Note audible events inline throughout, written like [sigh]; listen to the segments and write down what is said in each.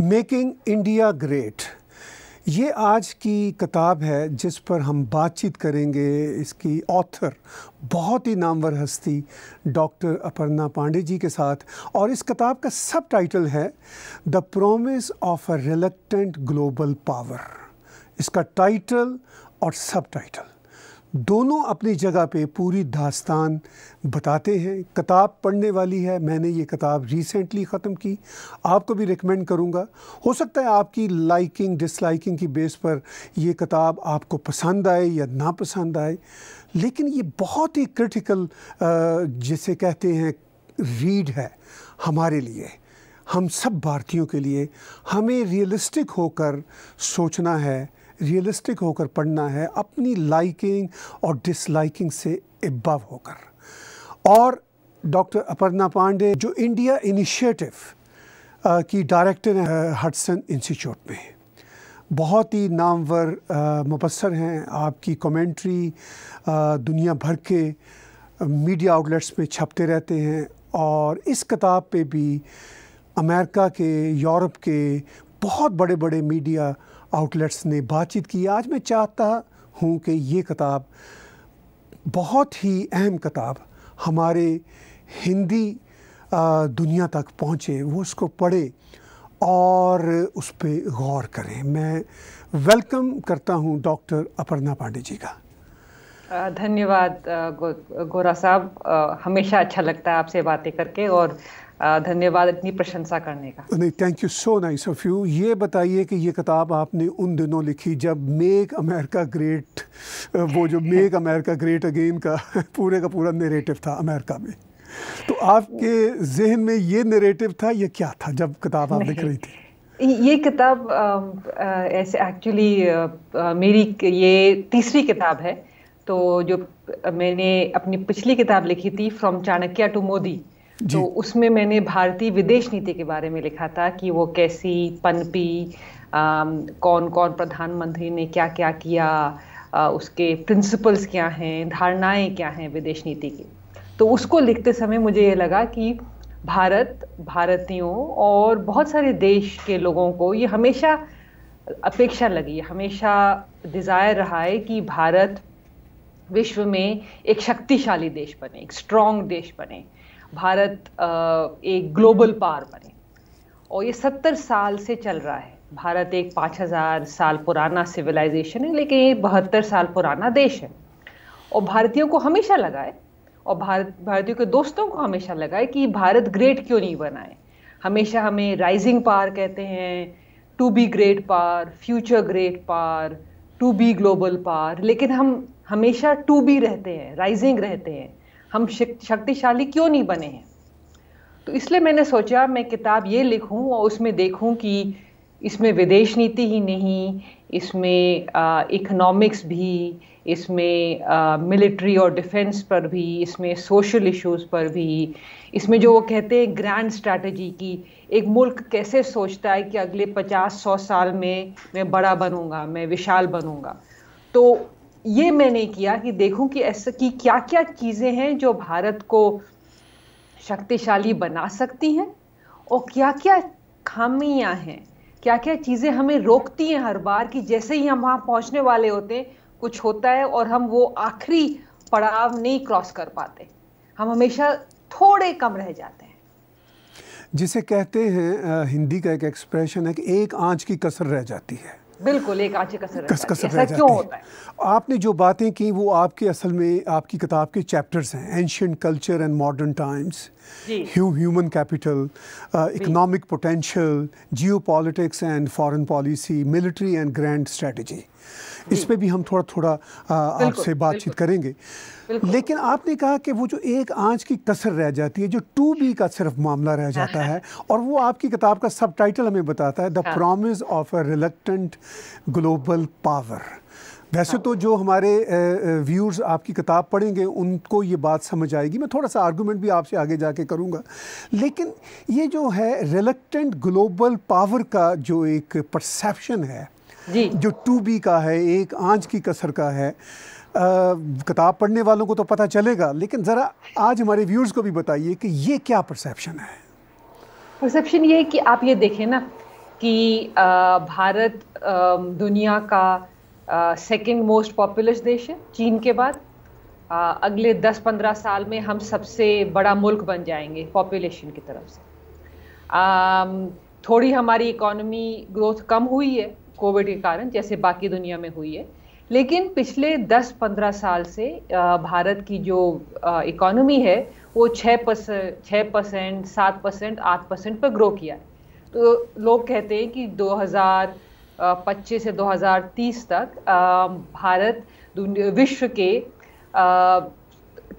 Making India great ये आज की किताब है जिस पर हम बातचीत करेंगे इसकी ऑथर बहुत ही नामवर हस्ती डॉक्टर अपर्णा पांडे जी के साथ और इस किताब का सब टाइटल है the promise of a reluctant global power इसका टाइटल और सब टाइटल दोनों अपनी जगह पे पूरी दास्तान बताते हैं किताब पढ़ने वाली है मैंने ये किताब रिसेंटली ख़त्म की आपको भी रिकमेंड करूँगा हो सकता है आपकी लाइकिंग डिसलाइकिंग की बेस पर यह किताब आपको पसंद आए या ना पसंद आए लेकिन ये बहुत ही क्रिटिकल जिसे कहते हैं रीड है हमारे लिए हम सब भारतीयों के लिए हमें रियलिस्टिक होकर सोचना है रियलिस्टिक होकर पढ़ना है अपनी लाइकिंग और डिसलाइकिंग से इबव होकर और डॉक्टर अपर्णा पांडे जो इंडिया इनिशिएटिव की डायरेक्टर है हटसन इंस्टीट्यूट में बहुत ही नामवर मुबसर हैं आपकी कमेंट्री दुनिया भर के मीडिया आउटलेट्स में छपते रहते हैं और इस किताब पे भी अमेरिका के यूरोप के बहुत बड़े बड़े मीडिया आउटलेट्स ने बातचीत की आज मैं चाहता हूँ कि ये किताब बहुत ही अहम किताब हमारे हिंदी दुनिया तक पहुँचे वो उसको पढ़े और उस पर गौर करें मैं वेलकम करता हूँ डॉक्टर अपर्णा पांडे जी का धन्यवाद गो, गोरा साहब हमेशा अच्छा लगता है आपसे बातें करके और धन्यवाद इतनी प्रशंसा करने का नहीं thank you so nice of you ये बताइए कि ये किताब आपने उन दिनों लिखी जब मेक अमेरिका ग्रेट वो जो मेक अमेरिका ग्रेट अगेन का [laughs] पूरे का पूरा नेरेटिव था अमेरिका में तो आपके जहन में ये नेरेटिव था यह क्या था जब किताब आप लिख रही थी ये किताब ऐसे एक्चुअली मेरी ये तीसरी किताब है तो जो मैंने अपनी पिछली किताब लिखी थी फ्रॉम चाणक्य टू मोदी तो उसमें मैंने भारतीय विदेश नीति के बारे में लिखा था कि वो कैसी पनपी कौन कौन प्रधानमंत्री ने क्या क्या किया आ, उसके प्रिंसिपल्स क्या हैं धारणाएं क्या हैं विदेश नीति की तो उसको लिखते समय मुझे ये लगा कि भारत भारतीयों और बहुत सारे देश के लोगों को ये हमेशा अपेक्षा लगी हमेशा डिज़ायर रहा है कि भारत विश्व में एक शक्तिशाली देश बने एक स्ट्रॉन्ग देश बने भारत एक ग्लोबल पावर बने और ये सत्तर साल से चल रहा है भारत एक पाँच हज़ार साल पुराना सिविलाइजेशन है लेकिन ये बहत्तर साल पुराना देश है और भारतीयों को हमेशा लगा है और भारत भारतीयों के दोस्तों को हमेशा लगा है कि भारत ग्रेट क्यों नहीं बनाए हमेशा हमें राइजिंग पावर कहते हैं to be great power future great power to be global power लेकिन हम हमेशा टू बी रहते हैं राइजिंग रहते हैं हम शक्तिशाली क्यों नहीं बने हैं तो इसलिए मैंने सोचा मैं किताब ये लिखूं और उसमें देखूं कि इसमें विदेश नीति ही नहीं इसमें इकोनॉमिक्स भी इसमें मिलिट्री और डिफेंस पर भी इसमें सोशल इश्यूज पर भी इसमें जो वो कहते हैं ग्रैंड स्ट्रैटेजी की एक मुल्क कैसे सोचता है कि अगले 50-100 साल में मैं बड़ा बनूंगा मैं विशाल बनूंगा तो ये मैंने किया कि देखूं कि ऐसा कि क्या क्या चीज़ें हैं जो भारत को शक्तिशाली बना सकती हैं और क्या क्या खामियां हैं क्या क्या चीज़ें हमें रोकती हैं हर बार कि जैसे ही हम वहाँ पहुँचने वाले होते हैं कुछ होता है और हम वो आखिरी पड़ाव नहीं क्रॉस कर पाते हम हमेशा थोड़े कम रह जाते हैं जिसे कहते हैं हिंदी का एक एक्सप्रेशन है कि एक आंच की कसर रह जाती है बिल्कुल एक आंचे कसर कस रह जाती क्यों होता है आपने जो बातें की वो आपके असल में आपकी किताब के चैप्टर्स हैं ancient culture and modern times human capital economic potential geopolitics and foreign policy military and grand strategy इस पर भी हम थोड़ा थोड़ा आपसे बातचीत करेंगे लेकिन आपने कहा कि वो जो एक आंच की कसर रह जाती है जो टू बी का सिर्फ मामला रह जाता है [laughs] और वो आपकी किताब का सब टाइटल हमें बताता है the promise of a reluctant global power वैसे हाँ। तो जो हमारे व्यूअर्स आपकी किताब पढ़ेंगे उनको ये बात समझ आएगी मैं थोड़ा सा आर्गूमेंट भी आपसे आगे जाके करूँगा लेकिन ये जो है रिलेक्टेंट ग्लोबल पावर का जो एक परसेप्शन है जी जो टू बी का है एक आंच की कसर का है किताब पढ़ने वालों को तो पता चलेगा लेकिन ज़रा आज हमारे व्यूर्स को भी बताइए कि ये क्या परसेप्शन है परसेप्शन ये कि आप ये देखें ना कि आ, भारत आ, दुनिया का सेकंड मोस्ट पॉपुलस देश है चीन के बाद आ, अगले 10-15 साल में हम सबसे बड़ा मुल्क बन जाएंगे पॉपुलेशन की तरफ से आ, थोड़ी हमारी इकोनॉमी ग्रोथ कम हुई है कोविड के कारण जैसे बाकी दुनिया में हुई है लेकिन पिछले 10-15 साल से भारत की जो इकोनॉमी है वो 6 परसेंट छः परसेंट सात परसेंट आठ परसेंट पर ग्रो किया है तो लोग कहते हैं कि 2025 से 2030 तक भारत विश्व के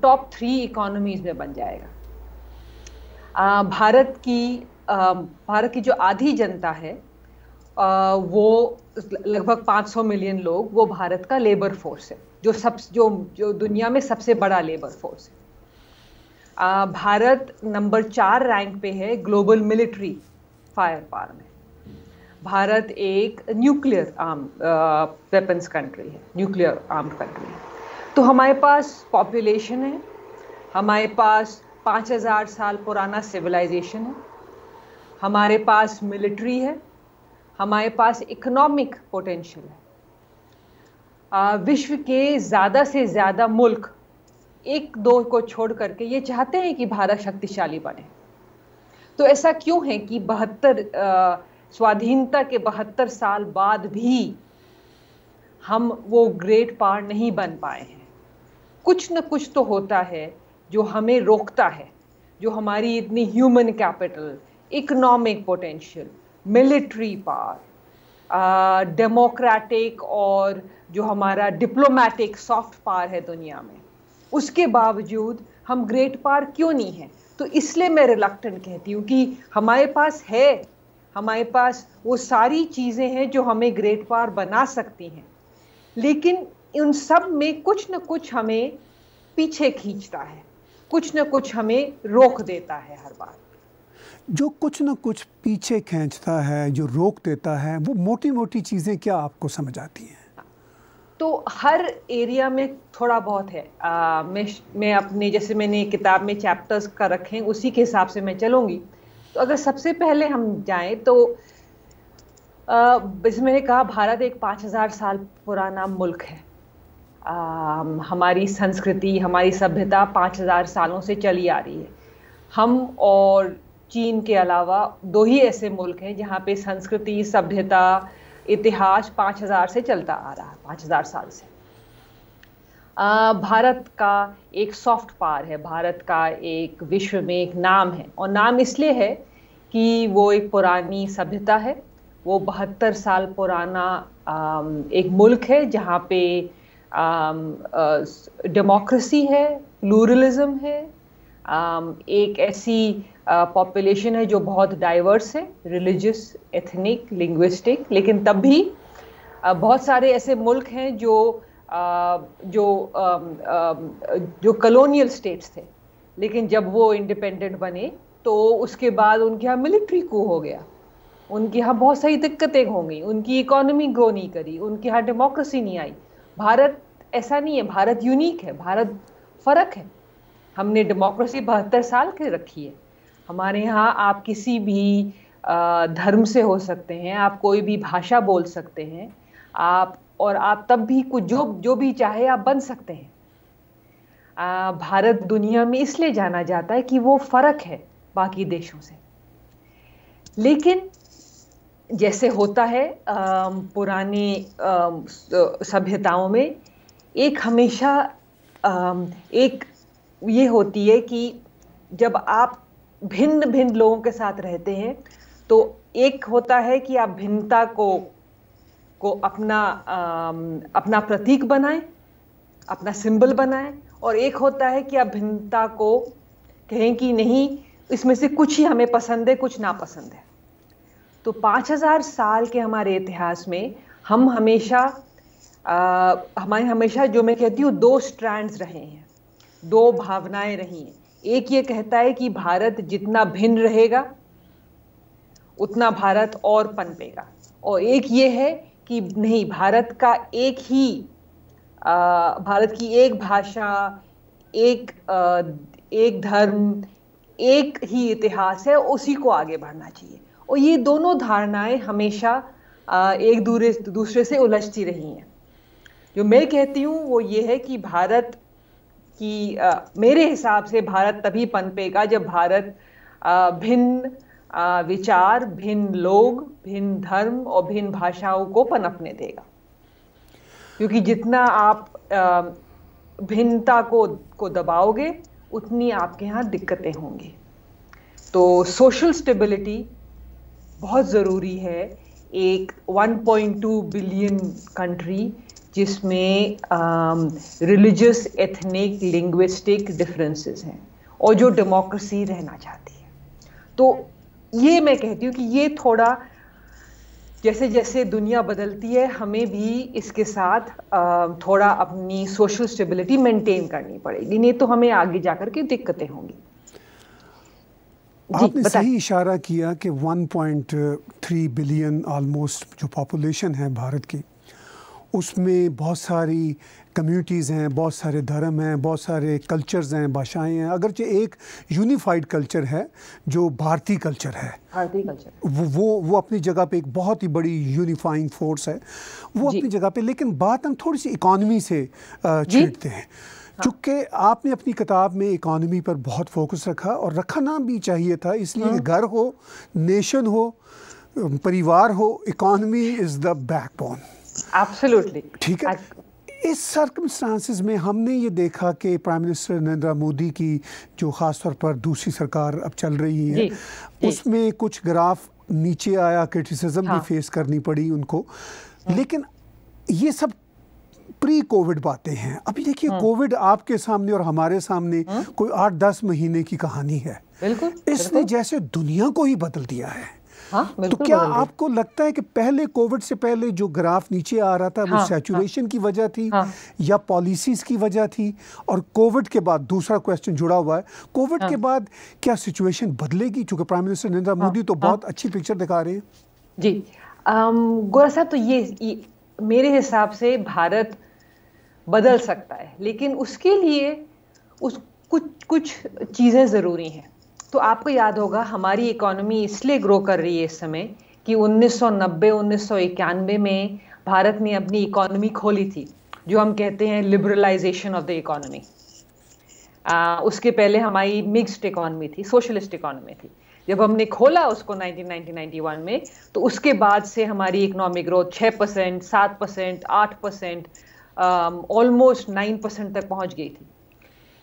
टॉप थ्री इकोनॉमीज में बन जाएगा भारत की भारत की जो आधी जनता है वो लगभग 500 मिलियन लोग वो भारत का लेबर फोर्स है जो सब जो जो दुनिया में सबसे बड़ा लेबर फोर्स है आ, भारत नंबर चार रैंक पे है ग्लोबल मिलिट्री फायर पार में भारत एक न्यूक्लियर आर्म वेपन्स कंट्री है न्यूक्लियर आर्म कंट्री है तो हमारे पास पॉपुलेशन है हमारे पास 5000 साल पुराना सिविलाइजेशन है हमारे पास मिलिट्री है हमारे पास इकोनॉमिक पोटेंशियल है आ, विश्व के ज़्यादा से ज़्यादा मुल्क एक दो को छोड़ करके ये चाहते हैं कि भारत शक्तिशाली बने तो ऐसा क्यों है कि बहत्तर स्वाधीनता के बहत्तर साल बाद भी हम वो ग्रेट पार नहीं बन पाए हैं कुछ न कुछ तो होता है जो हमें रोकता है जो हमारी इतनी human capital economic potential military power democratic और जो हमारा डिप्लोमेटिक सॉफ्ट पावर है दुनिया में उसके बावजूद हम ग्रेट पावर क्यों नहीं हैं तो इसलिए मैं रिलक्टेंट कहती हूँ कि हमारे पास है हमारे पास वो सारी चीज़ें हैं जो हमें ग्रेट पावर बना सकती हैं लेकिन उन सब में कुछ न कुछ हमें पीछे खींचता है कुछ न कुछ हमें रोक देता है हर बार जो कुछ ना कुछ पीछे खींचता है जो रोक देता है वो मोटी मोटी चीज़ें क्या आपको समझ आती हैं तो हर एरिया में थोड़ा बहुत है आ, मैं मैं अपने जैसे मैंने किताब में चैप्टर्स का रखे उसी के हिसाब से मैं चलूँगी तो अगर सबसे पहले हम जाएं तो जैसे मैंने कहा भारत एक पाँच हज़ार साल पुराना मुल्क है आ, हमारी संस्कृति हमारी सभ्यता पाँच हज़ार सालों से चली आ रही है हम और चीन के अलावा दो ही ऐसे मुल्क हैं जहाँ पे संस्कृति सभ्यता इतिहास 5000 से चलता आ रहा है 5000 साल से आ, भारत का एक सॉफ्ट पार है भारत का एक विश्व में एक नाम है और नाम इसलिए है कि वो एक पुरानी सभ्यता है वो बहत्तर साल पुराना आ, एक मुल्क है जहाँ पे डेमोक्रेसी है प्लूरलिज्म है आ, एक ऐसी पॉपुलेशन uh, है जो बहुत डाइवर्स है रिलीजियस एथनिक लिंग्विस्टिक लेकिन तब भी uh, बहुत सारे ऐसे मुल्क हैं जो uh, जो जो कलोनियल स्टेट्स थे लेकिन जब वो इंडिपेंडेंट बने तो उसके बाद उनके यहाँ मिलिट्री को हो गया उनके यहाँ बहुत सारी दिक्कतें हो गई उनकी इकोनॉमी ग्रो नहीं करी उनके यहाँ डेमोक्रेसी नहीं आई भारत ऐसा नहीं है भारत यूनिक है भारत फ़र्क है हमने डेमोक्रेसी बहत्तर साल की रखी है हमारे यहाँ आप किसी भी धर्म से हो सकते हैं आप कोई भी भाषा बोल सकते हैं आप और आप तब भी कुछ जो जो भी चाहे आप बन सकते हैं आ, भारत दुनिया में इसलिए जाना जाता है कि वो फ़र्क है बाकी देशों से लेकिन जैसे होता है पुराने सभ्यताओं में एक हमेशा आ, एक ये होती है कि जब आप भिन्न भिन्न लोगों के साथ रहते हैं तो एक होता है कि आप भिन्नता को को अपना आ, अपना प्रतीक बनाएं अपना सिंबल बनाएं और एक होता है कि आप भिन्नता को कहें कि नहीं इसमें से कुछ ही हमें पसंद है कुछ नापसंद है तो 5000 साल के हमारे इतिहास में हम हमेशा हमारे हमेशा जो मैं कहती हूँ दो स्ट्रैंड्स रहे हैं दो भावनाएं रही हैं एक ये कहता है कि भारत जितना भिन्न रहेगा उतना भारत और पनपेगा और एक ये है कि नहीं भारत का एक ही आ, भारत की एक भाषा एक आ, एक धर्म एक ही इतिहास है उसी को आगे बढ़ना चाहिए और ये दोनों धारणाएं हमेशा आ, एक दूसरे दूसरे से उलझती रही हैं जो मैं कहती हूँ वो ये है कि भारत कि आ, मेरे हिसाब से भारत तभी पनपेगा जब भारत भिन्न विचार भिन्न लोग भिन्न धर्म और भिन्न भाषाओं को पनपने देगा क्योंकि जितना आप भिन्नता को को दबाओगे उतनी आपके यहाँ दिक्कतें होंगी तो सोशल स्टेबिलिटी बहुत ज़रूरी है एक 1.2 बिलियन कंट्री जिसमें रिलीजियस एथनिक लिंग्विस्टिक डिफरेंसेस हैं और जो डेमोक्रेसी रहना चाहती है तो ये मैं कहती हूँ कि ये थोड़ा जैसे जैसे दुनिया बदलती है हमें भी इसके साथ थोड़ा अपनी सोशल स्टेबिलिटी मेंटेन करनी पड़ेगी नहीं तो हमें आगे जाकर के दिक्कतें होंगी आपने सही इशारा किया कि 1.3 बिलियन ऑलमोस्ट जो पॉपुलेशन है भारत की उसमें बहुत सारी कम्यूनिटीज़ हैं बहुत सारे धर्म हैं बहुत सारे कल्चर्स हैं भाषाएं हैं अगरचे एक यूनिफाइड कल्चर है जो भारतीय कल्चर है वो वो वो अपनी जगह पे एक बहुत ही बड़ी यूनिफाइंग फोर्स है वो अपनी जगह पे लेकिन बात हम थोड़ी सी इकॉनमी से छेड़ते हैं हाँ। चूँकि आपने अपनी किताब में इकॉनमी पर बहुत फोकस रखा और रखना भी चाहिए था इसलिए हाँ। घर हो नेशन हो परिवार हो इकॉनमी इज़ द बैकबोन ठीक है इस सर्कमस्टांसिस में हमने ये देखा कि प्राइम मिनिस्टर नरेंद्र मोदी की जो ख़ास तौर पर दूसरी सरकार अब चल रही है उसमें कुछ ग्राफ नीचे आया क्रिटिसिज्म हाँ. भी फेस करनी पड़ी उनको हाँ। लेकिन ये सब प्री कोविड बातें हैं अभी देखिए कोविड हाँ। आपके सामने और हमारे सामने हाँ। कोई आठ दस महीने की कहानी है बिल्कुल इसने जैसे दुनिया को ही बदल दिया है हाँ, तो क्या आपको लगता है कि पहले कोविड से पहले जो ग्राफ नीचे आ रहा था हाँ, वो सैचुरेशन हाँ, की वजह थी हाँ, या पॉलिसीज की वजह थी और कोविड के बाद दूसरा क्वेश्चन जुड़ा हुआ है कोविड हाँ, के बाद क्या सिचुएशन बदलेगी चूंकि प्राइम मिनिस्टर नरेंद्र हाँ, मोदी तो हाँ। बहुत अच्छी पिक्चर दिखा रहे हैं जी गोरा साहब तो ये, ये मेरे हिसाब से भारत बदल सकता है लेकिन उसके लिए उस कुछ कुछ चीज़ें ज़रूरी हैं तो आपको याद होगा हमारी इकोनॉमी इसलिए ग्रो कर रही है इस समय कि 1990 1991 में भारत ने अपनी इकोनॉमी खोली थी जो हम कहते हैं लिबरलाइजेशन ऑफ द इकोनॉमी उसके पहले हमारी मिक्स्ड इकोनॉमी थी सोशलिस्ट इकोनॉमी थी जब हमने खोला उसको 1991 में तो उसके बाद से हमारी इकोनॉमिक ग्रोथ 6 परसेंट सात परसेंट आठ percent almost um, nine percent तक पहुंच गई थी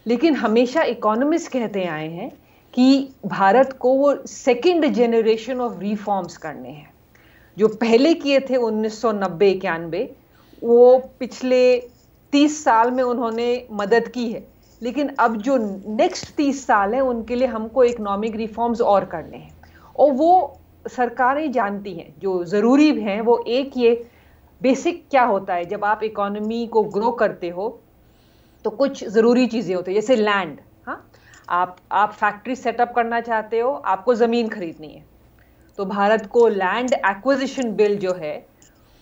लेकिन हमेशा इकोनॉमिस्ट कहते आए हैं कि भारत को वो सेकेंड जेनरेशन ऑफ रिफॉर्म्स करने हैं जो पहले किए थे उन्नीस सौ नब्बे वो पिछले तीस साल में उन्होंने मदद की है लेकिन अब जो नेक्स्ट तीस साल है उनके लिए हमको इकोनॉमिक रिफॉर्म्स और करने हैं और वो सरकारें जानती हैं जो ज़रूरी हैं वो एक ये बेसिक क्या होता है जब आप इकोनॉमी को ग्रो करते हो तो कुछ ज़रूरी चीज़ें होती है जैसे लैंड आप आप फैक्ट्री सेटअप करना चाहते हो आपको ज़मीन खरीदनी है तो भारत को लैंड एक्विजिशन बिल जो है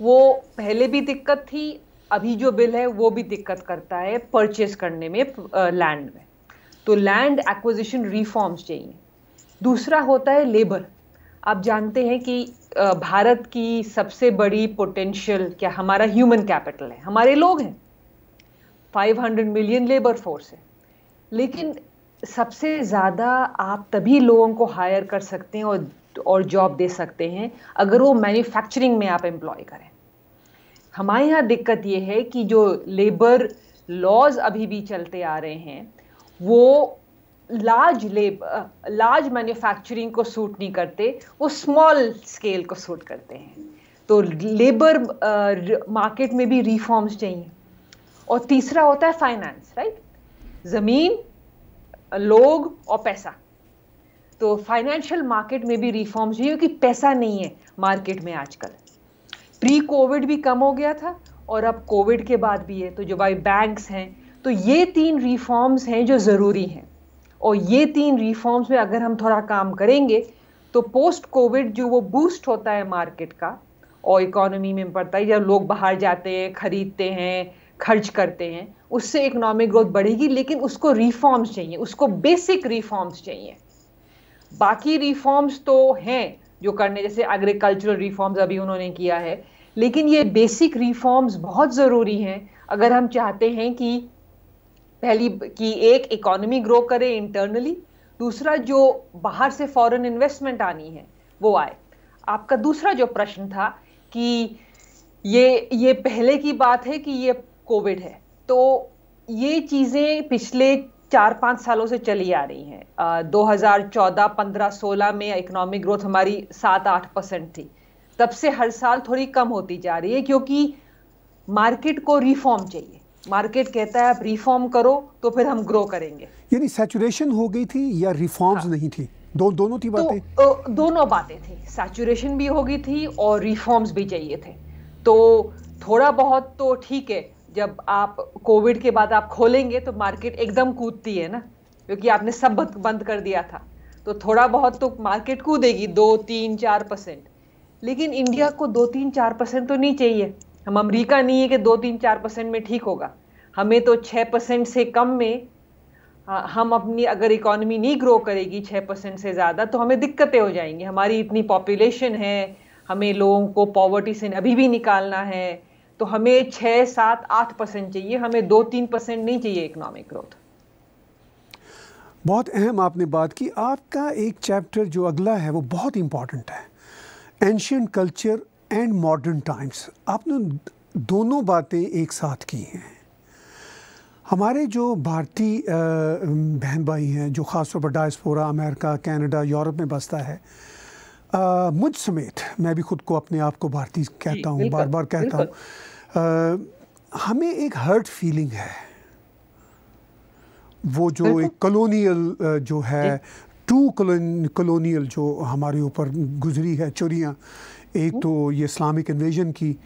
वो पहले भी दिक्कत थी अभी जो बिल है वो भी दिक्कत करता है परचेस करने में लैंड में तो लैंड एक्विजिशन रिफॉर्म्स चाहिए दूसरा होता है लेबर आप जानते हैं कि भारत की सबसे बड़ी पोटेंशियल क्या हमारा ह्यूमन कैपिटल है हमारे लोग हैं 500 मिलियन लेबर फोर्स है लेकिन सबसे ज़्यादा आप तभी लोगों को हायर कर सकते हैं और और जॉब दे सकते हैं अगर वो मैन्युफैक्चरिंग में आप एम्प्लॉय करें हमारे यहाँ दिक्कत ये है कि जो लेबर लॉज अभी भी चलते आ रहे हैं वो लार्ज लेबर लार्ज मैन्युफैक्चरिंग को सूट नहीं करते वो स्मॉल स्केल को सूट करते हैं तो लेबर मार्केट uh, में भी रिफॉर्म्स चाहिए और तीसरा होता है फाइनेंस राइट ज़मीन लोग और पैसा तो फाइनेंशियल मार्केट में भी रिफॉर्म्स हुई क्योंकि पैसा नहीं है मार्केट में आजकल प्री कोविड भी कम हो गया था और अब कोविड के बाद भी है तो जो भाई बैंक्स हैं तो ये तीन रिफॉर्म्स हैं जो ज़रूरी हैं और ये तीन रिफॉर्म्स में अगर हम थोड़ा काम करेंगे तो पोस्ट कोविड जो वो बूस्ट होता है मार्केट का और इकोनॉमी में पड़ता है जब लोग बाहर जाते हैं खरीदते हैं खर्च करते हैं उससे इकोनॉमिक ग्रोथ बढ़ेगी लेकिन उसको रिफॉर्म्स चाहिए उसको बेसिक रिफॉर्म्स चाहिए बाकी रिफॉर्म्स तो हैं जो करने जैसे एग्रीकल्चरल रिफॉर्म्स अभी उन्होंने किया है लेकिन ये बेसिक रिफॉर्म्स बहुत ज़रूरी हैं अगर हम चाहते हैं कि पहली कि एक इकोनॉमी ग्रो करे इंटरनली दूसरा जो बाहर से फॉरेन इन्वेस्टमेंट आनी है वो आए आपका दूसरा जो प्रश्न था कि ये ये पहले की बात है कि ये कोविड है तो ये चीज़ें पिछले चार पाँच सालों से चली आ रही हैं दो हज़ार चौदह पंद्रह सोलह में इकोनॉमिक ग्रोथ हमारी सात आठ परसेंट थी तब से हर साल थोड़ी कम होती जा रही है क्योंकि मार्केट को रिफॉर्म चाहिए मार्केट कहता है आप रिफॉर्म करो तो फिर हम ग्रो करेंगे यानी सैचुरेशन हो गई थी या रिफॉर्म्स हाँ। नहीं थी दो, दोनों थी तो, बातें तो, दोनों बातें थी सैचुरेशन भी हो गई थी और रिफॉर्म्स भी चाहिए थे तो थोड़ा बहुत तो ठीक है जब आप कोविड के बाद आप खोलेंगे तो मार्केट एकदम कूदती है ना क्योंकि आपने सब बंद कर दिया था तो थोड़ा बहुत तो मार्केट कूदेगी दो तीन चार परसेंट लेकिन इंडिया को दो तीन चार परसेंट तो नहीं चाहिए हम अमेरिका नहीं है कि दो तीन चार परसेंट में ठीक होगा हमें तो छः परसेंट से कम में हम अपनी अगर इकोनॉमी नहीं ग्रो करेगी छः परसेंट से ज़्यादा तो हमें दिक्कतें हो जाएंगी हमारी इतनी पॉपुलेशन है हमें लोगों को पॉवर्टी से अभी भी निकालना है तो हमें छः सात आठ परसेंट चाहिए हमें दो तीन परसेंट नहीं चाहिए इकोनॉमिक ग्रोथ बहुत अहम आपने बात की आपका एक चैप्टर जो अगला है वो बहुत इम्पॉर्टेंट है ancient culture and modern times आपने दोनों बातें एक साथ की हैं हमारे जो भारतीय बहन भाई हैं जो ख़ासतौर पर डायस्पोरा अमेरिका कनाडा यूरोप में बसता है मुझ समेत मैं भी खुद को अपने आप को भारतीय कहता हूँ बार बार कहता हूँ हमें एक हर्ट फीलिंग है वो जो एक कलोनियल जो है टू कलोनियल जो हमारे ऊपर गुजरी है चोरियाँ एक तो ये इस्लामिक इन्वेजन की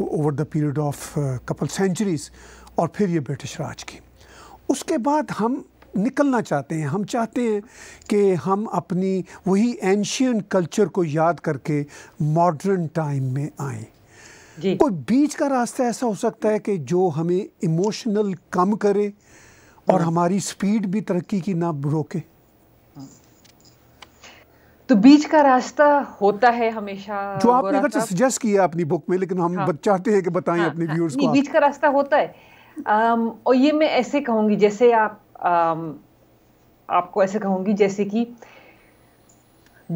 over the period of couple centuries और फिर ये ब्रिटिश राज की उसके बाद हम निकलना चाहते हैं हम चाहते हैं कि हम अपनी वही एंशियन कल्चर को याद करके मॉडर्न टाइम में आएँ कोई बीच का रास्ता ऐसा हो सकता है कि जो हमें इमोशनल कम करे और हाँ। हमारी स्पीड भी तरक्की की ना रोके तो बीच का रास्ता होता है हमेशा जो आपने अगर सजेस्ट किया अपनी बुक में लेकिन हम हाँ, चाहते हैं कि बताएं हाँ, अपने व्यूअर्स हाँ। को बीच का रास्ता होता है आम, और ये मैं ऐसे कहूंगी जैसे आप आम, आपको ऐसे कहूंगी जैसे कि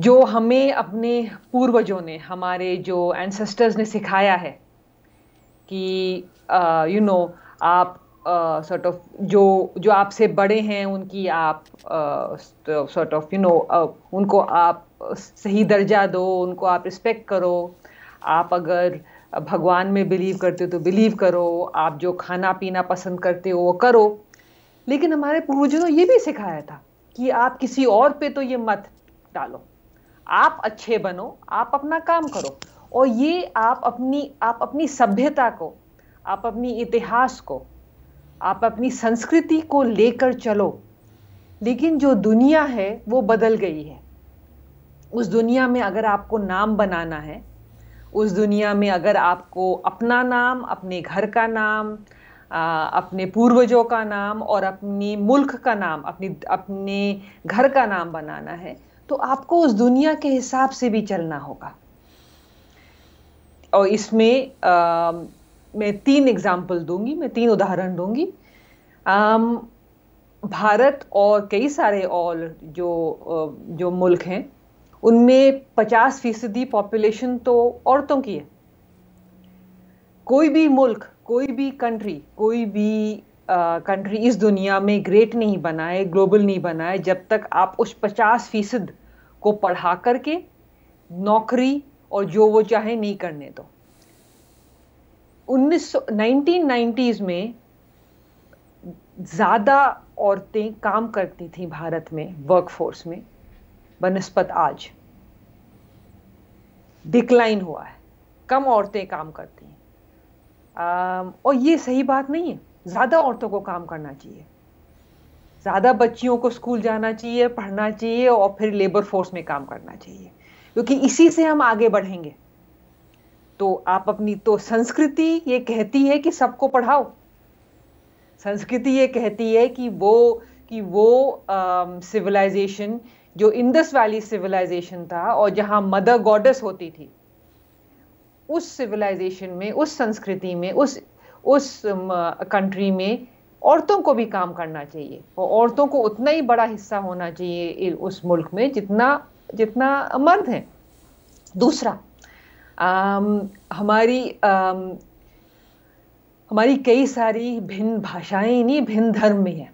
जो हमें अपने पूर्वजों ने हमारे जो एंसेस्टर्स ने सिखाया है कि यू नो आप सॉर्ट ऑफ जो जो आपसे बड़े हैं उनकी आप सॉर्ट ऑफ यू नो उनको आप सही दर्जा दो उनको आप रिस्पेक्ट करो आप अगर भगवान में बिलीव करते हो तो बिलीव करो आप जो खाना पीना पसंद करते हो वो करो लेकिन हमारे पूर्वजों ने ये भी सिखाया था कि आप किसी और पे तो ये मत डालो आप अच्छे बनो आप अपना काम करो और ये आप अपनी आप अपनी सभ्यता को आप अपनी इतिहास को आप अपनी संस्कृति को लेकर चलो लेकिन जो दुनिया है वो बदल गई है उस दुनिया में अगर आपको नाम बनाना है उस दुनिया में अगर आपको अपना नाम अपने घर का नाम आ, अपने पूर्वजों का नाम और अपने मुल्क का नाम अपनी अपने घर का नाम बनाना है तो आपको उस दुनिया के हिसाब से भी चलना होगा और इसमें मैं तीन एग्जाम्पल दूंगी मैं तीन उदाहरण दूंगी आ, भारत और कई सारे और जो जो मुल्क हैं उनमें 50 फीसदी पॉपुलेशन तो औरतों की है कोई भी मुल्क कोई भी कंट्री कोई भी कंट्री इस दुनिया में ग्रेट नहीं बनाए ग्लोबल नहीं बनाए जब तक आप उस पचास फीसद को पढ़ा करके नौकरी और जो वो चाहे नहीं करने दो उन्नीस सौ में ज़्यादा औरतें काम करती थी भारत में वर्कफोर्स में बनस्पत आज डिक्लाइन हुआ है कम औरतें काम करती हैं और ये सही बात नहीं है ज़्यादा औरतों को काम करना चाहिए ज़्यादा बच्चियों को स्कूल जाना चाहिए पढ़ना चाहिए और फिर लेबर फोर्स में काम करना चाहिए क्योंकि इसी से हम आगे बढ़ेंगे तो आप अपनी तो संस्कृति ये कहती है कि सबको पढ़ाओ संस्कृति ये कहती है कि वो कि वो सिविलाइजेशन जो इंदस वैली सिविलाइजेशन था और जहाँ मदर गॉडेस होती थी उस सिविलाइजेशन में उस संस्कृति में उस उस कंट्री में औरतों को भी काम करना चाहिए और औरतों को उतना ही बड़ा हिस्सा होना चाहिए उस मुल्क में जितना जितना मर्द हैं दूसरा आम, हमारी आम, हमारी कई सारी भिन्न भाषाएं नहीं भिन्न धर्म में हैं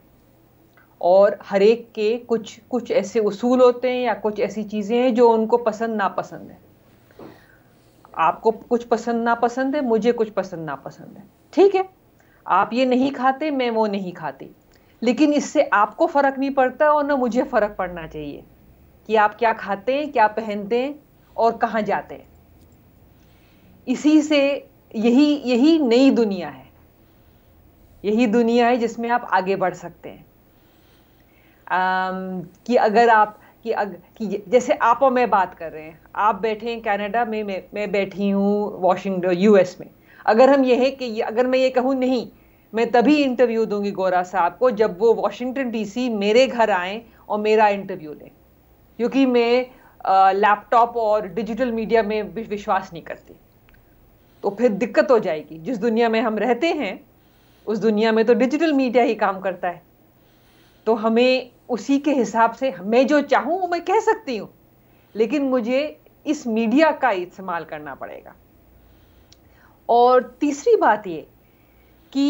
और हर एक के कुछ कुछ ऐसे उसूल होते हैं या कुछ ऐसी चीज़ें हैं जो उनको पसंद नापसंद है आपको कुछ पसंद ना पसंद है मुझे कुछ पसंद ना पसंद है ठीक है आप ये नहीं खाते मैं वो नहीं खाती लेकिन इससे आपको फर्क नहीं पड़ता और ना मुझे फर्क पड़ना चाहिए कि आप क्या खाते हैं क्या पहनते हैं और कहाँ जाते हैं इसी से यही यही नई दुनिया है यही दुनिया है जिसमें आप आगे बढ़ सकते हैं आ, कि अगर आप कि अग कि जैसे आप और मैं बात कर रहे हैं आप बैठे हैं कनाडा में मैं मैं बैठी हूँ वाशिंगटन यूएस में अगर हम ये है कि अगर मैं ये कहूँ नहीं मैं तभी इंटरव्यू दूंगी गोरा साहब को जब वो वाशिंगटन डीसी मेरे घर आए और मेरा इंटरव्यू लें क्योंकि मैं लैपटॉप और डिजिटल मीडिया में विश्वास नहीं करती तो फिर दिक्कत हो जाएगी जिस दुनिया में हम रहते हैं उस दुनिया में तो डिजिटल मीडिया ही काम करता है तो हमें उसी के हिसाब से मैं जो चाहूँ वो मैं कह सकती हूँ लेकिन मुझे इस मीडिया का इस्तेमाल करना पड़ेगा और तीसरी बात ये कि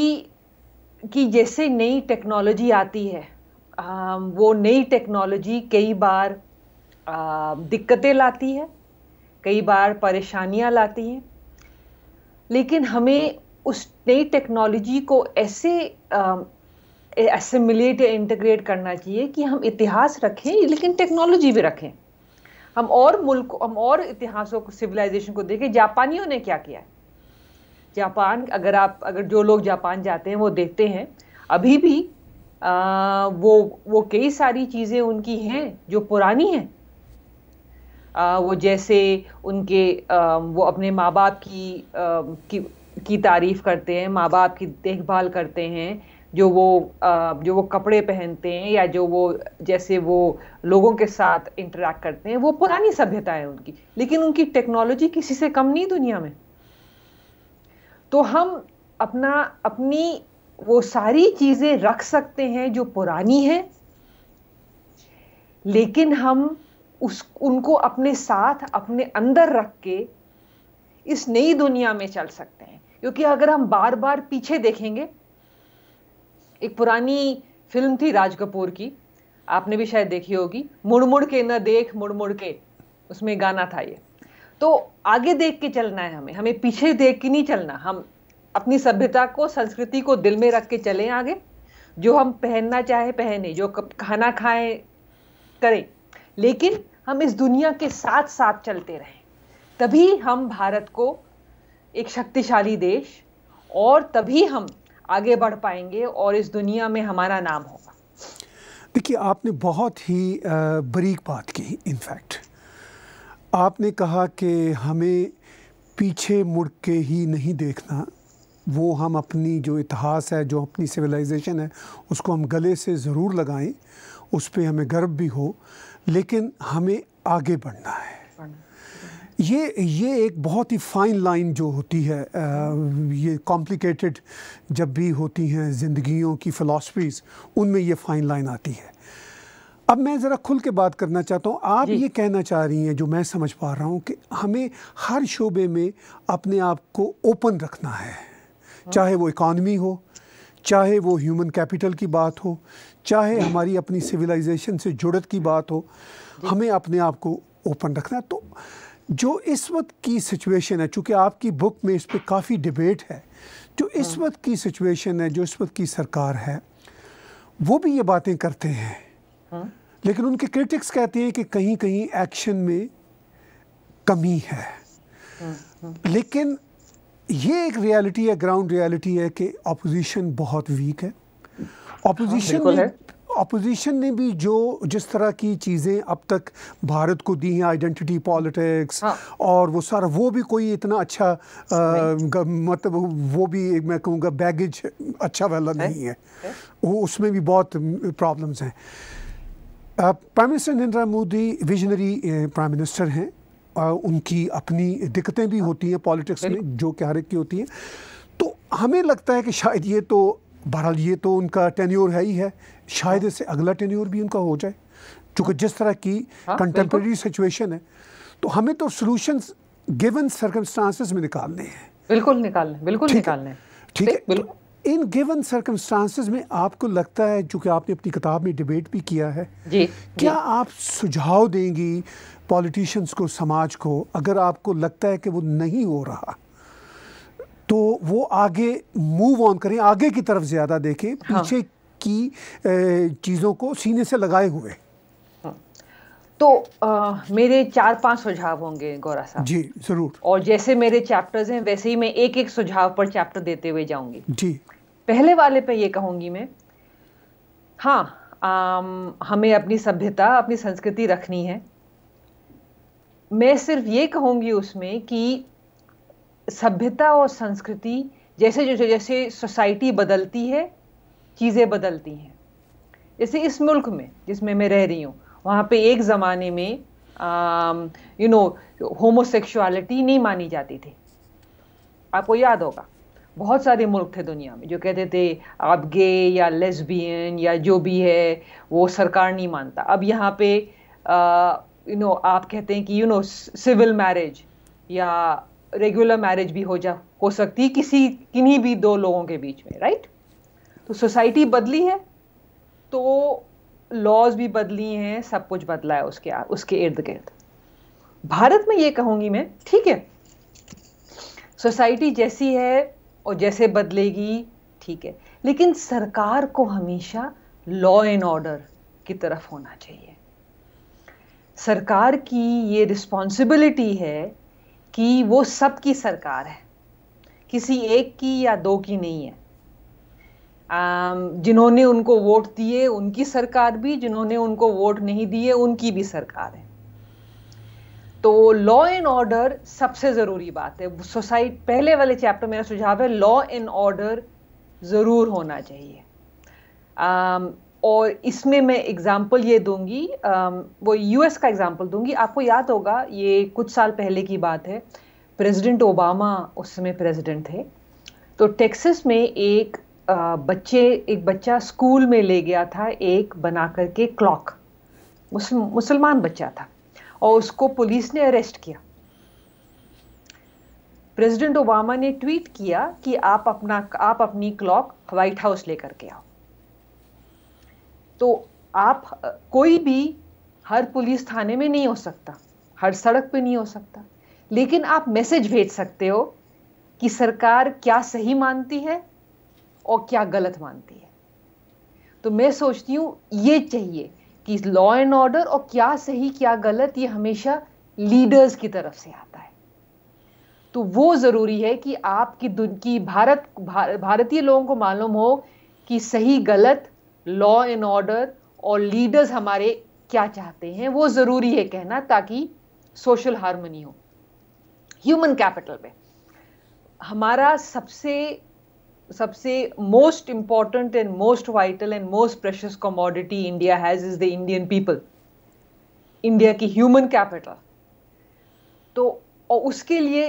कि जैसे नई टेक्नोलॉजी आती है आ, वो नई टेक्नोलॉजी कई बार दिक्कतें लाती है कई बार परेशानियाँ लाती हैं लेकिन हमें उस नई टेक्नोलॉजी को ऐसे आ, असिमिलेट या इंटीग्रेट करना चाहिए कि हम इतिहास रखें लेकिन टेक्नोलॉजी भी रखें हम और मुल्क हम और इतिहासों को सिविलाइजेशन को देखें जापानियों ने क्या किया है जापान अगर आप अगर जो लोग जापान जाते हैं वो देखते हैं अभी भी आ, वो वो कई सारी चीज़ें उनकी हैं जो पुरानी हैं वो जैसे उनके आ, वो अपने माँ बाप की, आ, की की तारीफ़ करते हैं माँ बाप की देखभाल करते हैं जो वो जो वो कपड़े पहनते हैं या जो वो जैसे वो लोगों के साथ इंटरेक्ट करते हैं वो पुरानी सभ्यता है उनकी लेकिन उनकी टेक्नोलॉजी किसी से कम नहीं दुनिया में तो हम अपना अपनी वो सारी चीज़ें रख सकते हैं जो पुरानी है लेकिन हम उस उनको अपने साथ अपने अंदर रख के इस नई दुनिया में चल सकते हैं क्योंकि अगर हम बार बार पीछे देखेंगे एक पुरानी फिल्म थी राज कपूर की आपने भी शायद देखी होगी मुड़ मुड़ के न देख मुड़ मुड़ के उसमें गाना था ये तो आगे देख के चलना है हमें हमें पीछे देख के नहीं चलना हम अपनी सभ्यता को संस्कृति को दिल में रख के चलें आगे जो हम पहनना चाहे पहने जो खाना खाए करें लेकिन हम इस दुनिया के साथ साथ चलते रहें तभी हम भारत को एक शक्तिशाली देश और तभी हम आगे बढ़ पाएंगे और इस दुनिया में हमारा नाम होगा देखिए आपने बहुत ही बरीक बात की इनफैक्ट आपने कहा कि हमें पीछे मुड़ के ही नहीं देखना वो हम अपनी जो इतिहास है जो अपनी सिविलाइजेशन है उसको हम गले से ज़रूर लगाएं उस पर हमें गर्व भी हो लेकिन हमें आगे बढ़ना है ये ये एक बहुत ही फाइन लाइन जो होती है ये कॉम्प्लिकेटेड जब भी होती हैं ज़िंदगियों की फ़िलासफ़ीज़ उनमें ये फ़ाइन लाइन आती है अब मैं ज़रा खुल के बात करना चाहता हूँ आप ये कहना चाह रही हैं जो मैं समझ पा रहा हूँ कि हमें हर शोबे में अपने आप को ओपन रखना है हाँ। चाहे वो इकॉनमी हो चाहे वो ह्यूमन कैपिटल की बात हो चाहे हमारी अपनी सिविलाइजेशन से जुड़त की बात हो हमें अपने आप को ओपन रखना है तो जो इस वक्त की सिचुएशन है चूँकि आपकी बुक में इस पर काफ़ी डिबेट है जो इस हाँ। वक्त की सिचुएशन है जो इस वक्त की सरकार है वो भी ये बातें करते हैं हाँ। लेकिन उनके क्रिटिक्स कहते हैं कि कहीं कहीं एक्शन में कमी है हाँ, लेकिन ये एक रियलिटी है ग्राउंड रियलिटी है कि अपोजिशन बहुत वीक है अपोजिशन हाँ, अपोजिशन ने भी जो जिस तरह की चीज़ें अब तक भारत को दी हैं आइडेंटिटी पॉलिटिक्स हाँ। और वो सारा वो भी कोई इतना अच्छा आ, मतलब वो भी मैं कहूँगा बैगेज अच्छा वाला नहीं है, है? वो उसमें भी बहुत प्रॉब्लम्स हैं prime minister Narendra Modi visionary prime minister हैं उनकी अपनी दिक्कतें भी होती हैं पॉलिटिक्स में जो कि हर एक की होती हैं तो हमें लगता है कि शायद ये तो बहरहाल ये तो उनका टेन्योर है ही है शायद हाँ। इससे अगला टेन्योर भी उनका हो जाए चूँकि जिस तरह की हाँ, कंटेम्प्रेरी सिचुएशन है तो हमें तो सोल्यूशन गिवन सर्कमस्टांसिस में निकालने हैं बिल्कुल निकालने बिल्कुल निकालने ठीक है तो इन गिवन सर्कमस्टांसिस में आपको लगता है चूँकि आपने अपनी किताब में डिबेट भी किया है जी क्या जी. आप सुझाव देंगी पॉलिटिशियंस को समाज को अगर आपको लगता है कि वो नहीं हो रहा तो वो आगे मूव ऑन करें आगे की तरफ ज़्यादा देखें हाँ। पीछे की चीज़ों को सीने से लगाए हुए हाँ। तो आ, मेरे चार पांच सुझाव होंगे गौरा साहब जी जरूर और जैसे मेरे चैप्टर्स हैं वैसे ही मैं एक एक सुझाव पर चैप्टर देते हुए जाऊंगी जी पहले वाले पे ये कहूंगी मैं हाँ आ, हमें अपनी सभ्यता अपनी संस्कृति रखनी है मैं सिर्फ ये कहूंगी उसमें कि सभ्यता और संस्कृति जैसे जैसे जैसे सोसाइटी बदलती है चीज़ें बदलती हैं जैसे इस मुल्क में जिसमें मैं रह रही हूँ वहाँ पे एक ज़माने में यू नो होमोसेक्सुअलिटी नहीं मानी जाती थी आपको याद होगा बहुत सारे मुल्क थे दुनिया में जो कहते थे आप गे या लेस्बियन या जो भी है वो सरकार नहीं मानता अब यहाँ पे यू नो you know, आप कहते हैं कि यू नो सिविल मैरिज या रेगुलर मैरिज भी हो जा हो सकती है किसी किन्हीं भी दो लोगों के बीच में राइट तो सोसाइटी बदली है तो लॉज भी बदली हैं सब कुछ बदला है उसके उसके इर्द गिर्द भारत में ये कहूंगी मैं ठीक है सोसाइटी जैसी है और जैसे बदलेगी ठीक है लेकिन सरकार को हमेशा लॉ एंड ऑर्डर की तरफ होना चाहिए सरकार की ये रिस्पॉन्सिबिलिटी है कि वो सबकी सरकार है किसी एक की या दो की नहीं है जिन्होंने उनको वोट दिए उनकी सरकार भी जिन्होंने उनको वोट नहीं दिए उनकी भी सरकार है तो लॉ एंड ऑर्डर सबसे ज़रूरी बात है सोसाइटी पहले वाले चैप्टर मेरा सुझाव है लॉ एंड ऑर्डर ज़रूर होना चाहिए और इसमें मैं एग्ज़ाम्पल ये दूंगी um, वो यूएस का एग्ज़ाम्पल दूंगी आपको याद होगा ये कुछ साल पहले की बात है प्रेसिडेंट ओबामा उस समय प्रेसिडेंट थे तो टेक्सस में एक uh, बच्चे एक बच्चा स्कूल में ले गया था एक बना कर के क्लॉक मुसलमान बच्चा था और उसको पुलिस ने अरेस्ट किया प्रेसिडेंट ओबामा ने ट्वीट किया कि आप अपना आप अपनी क्लॉक वाइट हाउस लेकर के आओ तो आप कोई भी हर पुलिस थाने में नहीं हो सकता हर सड़क पे नहीं हो सकता लेकिन आप मैसेज भेज सकते हो कि सरकार क्या सही मानती है और क्या गलत मानती है तो मैं सोचती हूँ ये चाहिए कि लॉ एंड ऑर्डर और क्या सही क्या गलत ये हमेशा लीडर्स की तरफ से आता है तो वो ज़रूरी है कि आपकी की भारत भार, भारतीय लोगों को मालूम हो कि सही गलत लॉ एंड ऑर्डर और लीडर्स हमारे क्या चाहते हैं वो ज़रूरी है कहना ताकि सोशल हारमोनी हो ह्यूमन कैपिटल में हमारा सबसे सबसे most important and most vital and most precious commodity India has is the Indian people India की ह्यूमन कैपिटल तो और उसके लिए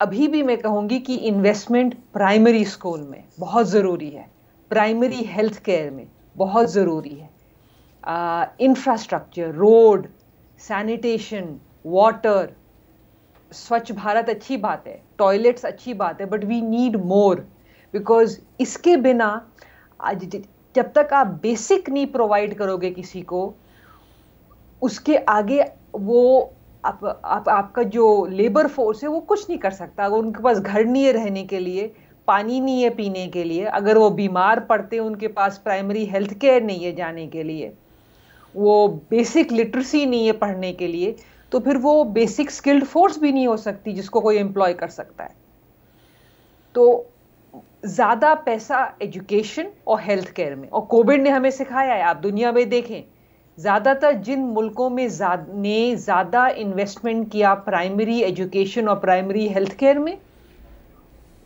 अभी भी मैं कहूँगी कि इन्वेस्टमेंट प्राइमरी स्कूल में बहुत ज़रूरी है प्राइमरी हेल्थ केयर में बहुत ज़रूरी है इंफ्रास्ट्रक्चर रोड सैनिटेशन वाटर स्वच्छ भारत अच्छी बात है टॉयलेट्स अच्छी बात है but we need more because इसके बिना आज जब तक आप बेसिक नहीं प्रोवाइड करोगे किसी को उसके आगे वो आप, आप, आपका जो लेबर फोर्स है वो कुछ नहीं कर सकता अगर उनके पास घर नहीं है रहने के लिए पानी नहीं है पीने के लिए अगर वो बीमार पड़ते हैं उनके पास प्राइमरी हेल्थ केयर नहीं है जाने के लिए वो बेसिक लिटरेसी नहीं है पढ़ने के लिए तो फिर वो बेसिक स्किल्ड फोर्स भी नहीं हो सकती जिसको कोई एम्प्लॉय कर सकता है तो ज़्यादा पैसा एजुकेशन और हेल्थ केयर में और कोविड ने हमें सिखाया है आप दुनिया में देखें ज़्यादातर जिन मुल्कों में जा, ने ज़्यादा इन्वेस्टमेंट किया प्राइमरी एजुकेशन और प्राइमरी हेल्थ केयर में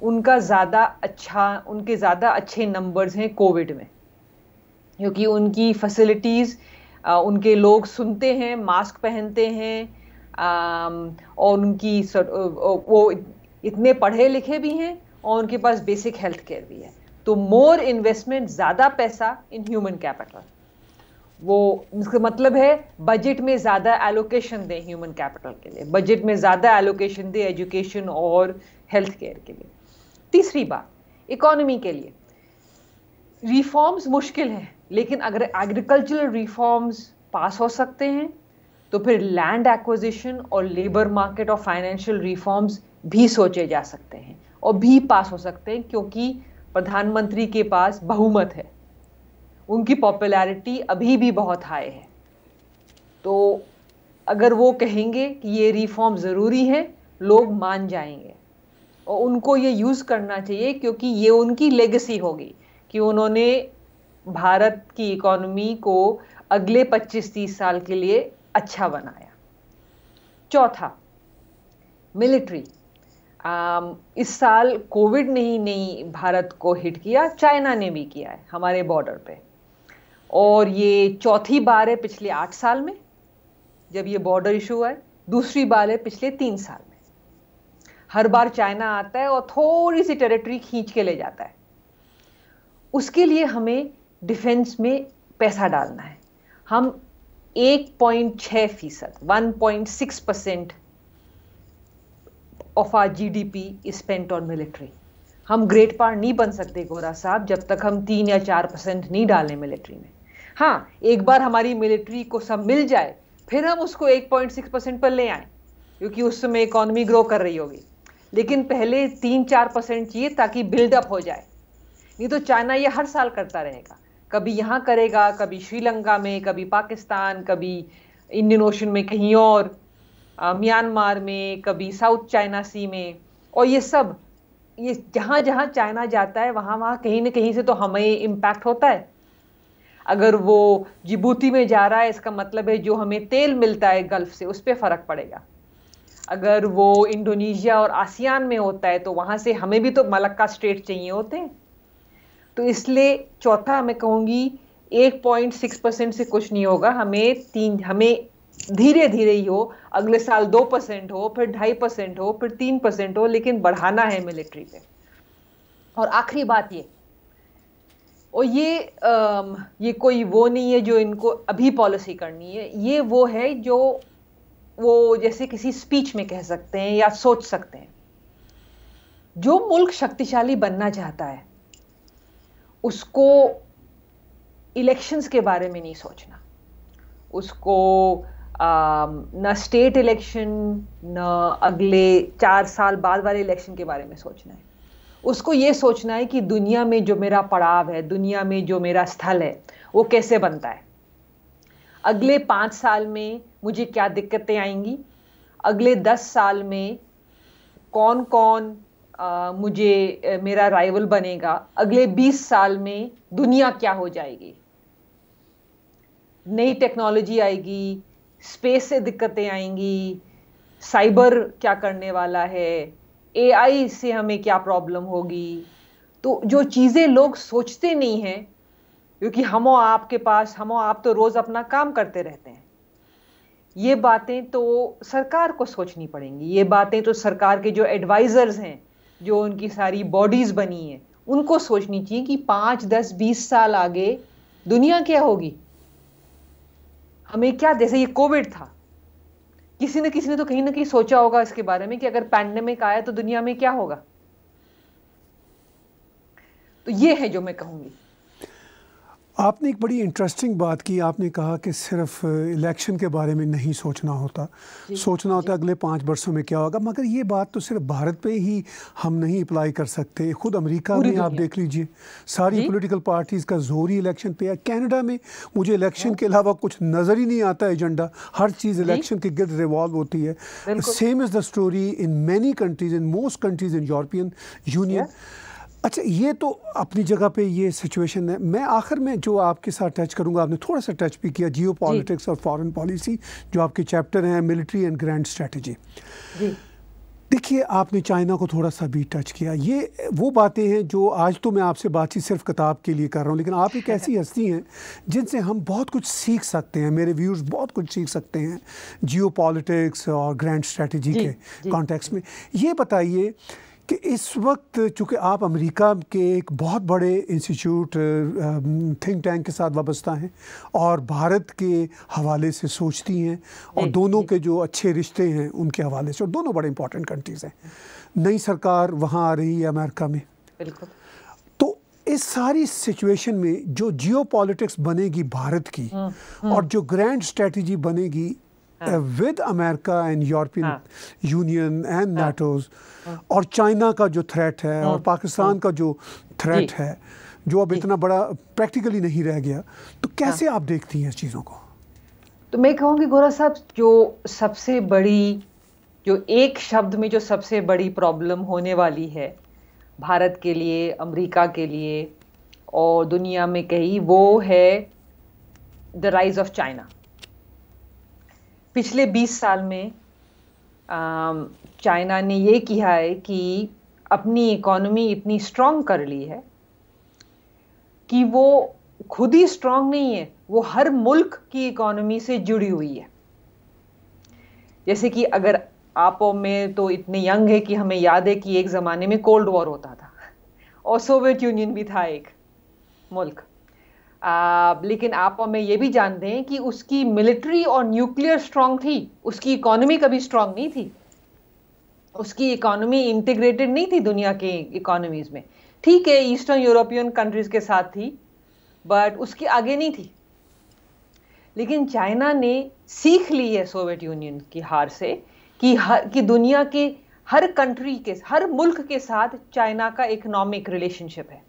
उनका ज़्यादा अच्छा उनके ज़्यादा अच्छे नंबर्स हैं कोविड में क्योंकि उनकी फैसिलिटीज़ उनके लोग सुनते हैं मास्क पहनते हैं और उनकी वो इतने पढ़े लिखे भी हैं और उनके पास बेसिक हेल्थ केयर भी है तो मोर इन्वेस्टमेंट ज़्यादा पैसा इन ह्यूमन कैपिटल वो इसका मतलब है बजट में ज़्यादा एलोकेशन दें ह्यूमन कैपिटल के लिए बजट में ज़्यादा एलोकेशन दें एजुकेशन और हेल्थ केयर के लिए तीसरी बात इकोनॉमी के लिए रिफॉर्म्स मुश्किल हैं लेकिन अगर एग्रीकल्चरल रिफॉर्म्स पास हो सकते हैं तो फिर लैंड एक्विजिशन और लेबर मार्केट और फाइनेंशियल रिफॉर्म्स भी सोचे जा सकते हैं और भी पास हो सकते हैं क्योंकि प्रधानमंत्री के पास बहुमत है उनकी पॉपुलैरिटी अभी भी बहुत हाई है तो अगर वो कहेंगे कि ये रिफॉर्म ज़रूरी है लोग मान जाएंगे और उनको ये यूज़ करना चाहिए क्योंकि ये उनकी लेगेसी होगी कि उन्होंने भारत की इकोनॉमी को अगले 25-30 साल के लिए अच्छा बनाया चौथा मिलिट्री इस साल कोविड ने ही नहीं भारत को हिट किया चाइना ने भी किया है हमारे बॉर्डर पे और ये चौथी बार है पिछले आठ साल में जब ये बॉर्डर इशू है दूसरी बार है पिछले तीन साल हर बार चाइना आता है और थोड़ी सी टेरिटरी खींच के ले जाता है उसके लिए हमें डिफेंस में पैसा डालना है हम 1.6 फीसद one percent of our GDP पी स्पेंट ऑन मिलिट्री हम ग्रेट पार नहीं बन सकते गोरा साहब जब तक हम तीन या चार परसेंट नहीं डालें मिलिट्री में हाँ एक बार हमारी मिलिट्री को सब मिल जाए फिर हम उसको 1.6 परसेंट पर ले आए क्योंकि उस समय इकोनॉमी ग्रो कर रही होगी लेकिन पहले तीन चार परसेंट चाहिए ताकि बिल्डअप हो जाए नहीं तो चाइना ये हर साल करता रहेगा कभी यहाँ करेगा कभी श्रीलंका में कभी पाकिस्तान कभी इंडियन ओशन में कहीं और म्यांमार में कभी साउथ चाइना सी में और ये सब ये जहाँ जहाँ चाइना जाता है वहाँ वहाँ कहीं ना कहीं से तो हमें इम्पैक्ट होता है अगर वो जिबूती में जा रहा है इसका मतलब है जो हमें तेल मिलता है गल्फ से उस पर फ़र्क पड़ेगा अगर वो इंडोनेशिया और आसियान में होता है तो वहां से हमें भी तो मलक्का स्टेट चाहिए होते हैं तो इसलिए चौथा मैं कहूंगी एक पॉइंट सिक्स परसेंट से कुछ नहीं होगा हमें तीन हमें धीरे धीरे ही हो अगले साल दो परसेंट हो फिर ढाई परसेंट हो फिर तीन परसेंट हो लेकिन बढ़ाना है मिलिट्री पे और आखिरी बात ये और ये आ, ये कोई वो नहीं है जो इनको अभी पॉलिसी करनी है ये वो है जो वो जैसे किसी स्पीच में कह सकते हैं या सोच सकते हैं जो मुल्क शक्तिशाली बनना चाहता है उसको इलेक्शंस के बारे में नहीं सोचना उसको न स्टेट इलेक्शन न अगले चार साल बाद वाले इलेक्शन के बारे में सोचना है उसको ये सोचना है कि दुनिया में जो मेरा पड़ाव है दुनिया में जो मेरा स्थल है वो कैसे बनता है अगले पाँच साल में मुझे क्या दिक्कतें आएंगी अगले दस साल में कौन कौन आ, मुझे मेरा राइवल बनेगा अगले बीस साल में दुनिया क्या हो जाएगी नई टेक्नोलॉजी आएगी स्पेस से दिक्कतें आएंगी साइबर क्या करने वाला है एआई से हमें क्या प्रॉब्लम होगी तो जो चीज़ें लोग सोचते नहीं हैं क्योंकि हम और आपके पास हम और आप तो रोज़ अपना काम करते रहते हैं ये बातें तो सरकार को सोचनी पड़ेंगी ये बातें तो सरकार के जो एडवाइज़र्स हैं जो उनकी सारी बॉडीज़ बनी है उनको सोचनी चाहिए कि पाँच दस बीस साल आगे दुनिया क्या होगी हमें क्या जैसे ये कोविड था किसी न किसी ने तो कहीं ना कहीं सोचा होगा इसके बारे में कि अगर पैंडमिक आया तो दुनिया में क्या होगा तो ये है जो मैं कहूँगी आपने एक बड़ी इंटरेस्टिंग बात की आपने कहा कि सिर्फ इलेक्शन के बारे में नहीं सोचना होता सोचना होता अगले पाँच वर्षों में क्या होगा मगर ये बात तो सिर्फ भारत पे ही हम नहीं अप्लाई कर सकते खुद अमेरिका में आप देख लीजिए सारी पॉलिटिकल पार्टीज़ का जोर ही इलेक्शन पे है कैनेडा में मुझे इलेक्शन हाँ। के अलावा कुछ नज़र ही नहीं आता एजेंडा हर चीज़ इलेक्शन के गिर्द रिवॉल्व होती है same is the story in many countries in most countries in European Union अच्छा ये तो अपनी जगह पे ये सिचुएशन है मैं आखिर में जो आपके साथ टच करूंगा आपने थोड़ा सा टच भी किया जियो पॉलिटिक्स और फॉरेन पॉलिसी जो आपके चैप्टर हैं मिलिट्री एंड ग्रैंड स्ट्रेटजी देखिए आपने चाइना को थोड़ा सा भी टच किया ये वो बातें हैं जो आज तो मैं आपसे बातचीत सिर्फ किताब के लिए कर रहा हूँ लेकिन आप एक ऐसी [laughs] हस्ती हैं जिनसे हम बहुत कुछ सीख सकते हैं मेरे व्यूज़ बहुत कुछ सीख सकते हैं जियो और ग्रैंड स्ट्रेटजी के कॉन्टेक्स्ट में ये बताइए कि इस वक्त चूँकि आप अमेरिका के एक बहुत बड़े इंस्टीट्यूट थिंक टैंक के साथ वाबस्ता हैं और भारत के हवाले से सोचती हैं और दोनों के जो अच्छे रिश्ते हैं उनके हवाले से और दोनों बड़े इंपॉर्टेंट कंट्रीज़ हैं नई सरकार वहाँ आ रही है अमेरिका में बिल्कुल तो इस सारी सिचुएशन में जो जियो बनेगी भारत की हम्म, और हम्म। जो ग्रैंड स्ट्रेटजी बनेगी with America and European Union and NATO's और चाइना का जो थ्रेट है हाँ। और पाकिस्तान हाँ। का जो थ्रेट है जो अब इतना बड़ा प्रैक्टिकली नहीं रह गया तो हाँ। कैसे आप देखती हैं इस चीज़ों को तो मैं कहूँगी गोरा साहब जो सबसे बड़ी जो एक शब्द में जो सबसे बड़ी प्रॉब्लम होने वाली है भारत के लिए अमेरिका के लिए और दुनिया में कही वो है द राइज ऑफ चाइना पिछले 20 साल में चाइना ने ये किया है कि अपनी इकोनॉमी इतनी स्ट्रांग कर ली है कि वो खुद ही स्ट्रांग नहीं है वो हर मुल्क की इकोनॉमी से जुड़ी हुई है जैसे कि अगर आप में तो इतने यंग है कि हमें याद है कि एक ज़माने में कोल्ड वॉर होता था और सोवियत यूनियन भी था एक मुल्क आ, लेकिन आप और मैं ये भी जानते हैं कि उसकी मिलिट्री और न्यूक्लियर स्ट्रांग थी उसकी इकोनॉमी कभी स्ट्रांग नहीं थी उसकी इकोनॉमी इंटीग्रेटेड नहीं थी दुनिया के इकोनॉमीज में ठीक है ईस्टर्न यूरोपियन कंट्रीज के साथ थी बट उसके आगे नहीं थी लेकिन चाइना ने सीख ली है सोवियत यूनियन की हार से कि हर कि दुनिया के हर कंट्री के हर मुल्क के साथ चाइना का इकोनॉमिक रिलेशनशिप है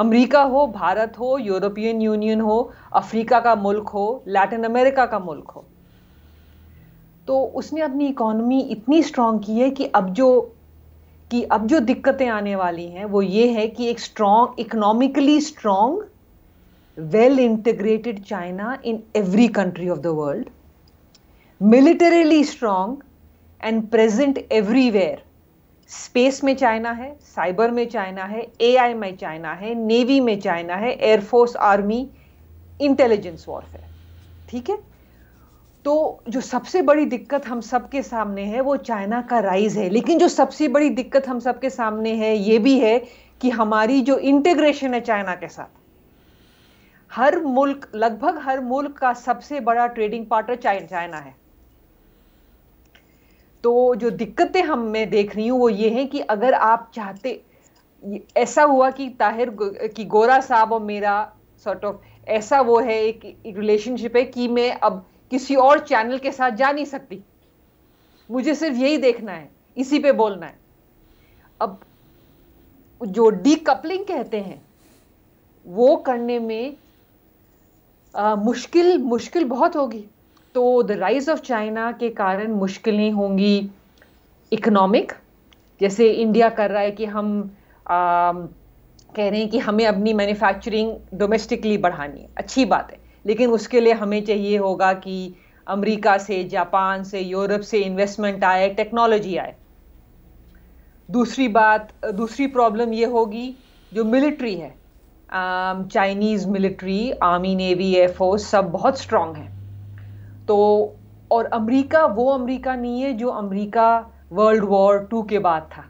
अमेरिका हो भारत हो यूरोपियन यूनियन हो अफ्रीका का मुल्क हो लैटिन अमेरिका का मुल्क हो तो उसने अपनी इकोनॉमी इतनी स्ट्रांग की है कि अब जो कि अब जो दिक्कतें आने वाली हैं वो ये है कि एक strong economically strong well integrated China in every country of the world militarily strong and present everywhere space में चाइना है साइबर में चाइना है एआई में चाइना है नेवी में चाइना है एयरफोर्स आर्मी इंटेलिजेंस वॉरफेयर ठीक है तो जो सबसे बड़ी दिक्कत हम सबके सामने है वो चाइना का राइज है लेकिन जो सबसे बड़ी दिक्कत हम सबके सामने है ये भी है कि हमारी जो इंटेग्रेशन है चाइना के साथ हर मुल्क लगभग हर मुल्क का सबसे बड़ा ट्रेडिंग पार्टनर चाइना है तो जो दिक्कतें हम मैं देख रही हूँ वो ये है कि अगर आप चाहते ऐसा हुआ कि ताहिर कि गोरा साहब और मेरा सॉर्ट ऑफ ऐसा वो है एक, एक रिलेशनशिप है कि मैं अब किसी और चैनल के साथ जा नहीं सकती मुझे सिर्फ यही देखना है इसी पे बोलना है अब जो डीकपलिंग कहते हैं वो करने में आ, मुश्किल मुश्किल बहुत होगी तो द राइज ऑफ चाइना के कारण मुश्किलें होंगी इकोनॉमिक जैसे इंडिया कर रहा है कि हम आ, कह रहे हैं कि हमें अपनी मैन्युफैक्चरिंग डोमेस्टिकली बढ़ानी है अच्छी बात है लेकिन उसके लिए हमें चाहिए होगा कि अमेरिका से जापान से यूरोप से इन्वेस्टमेंट आए टेक्नोलॉजी आए दूसरी बात दूसरी प्रॉब्लम ये होगी जो मिलिट्री है Chinese military army navy air force सब बहुत स्ट्रांग है तो और अमेरिका वो अमेरिका नहीं है जो अमेरिका वर्ल्ड वॉर टू के बाद था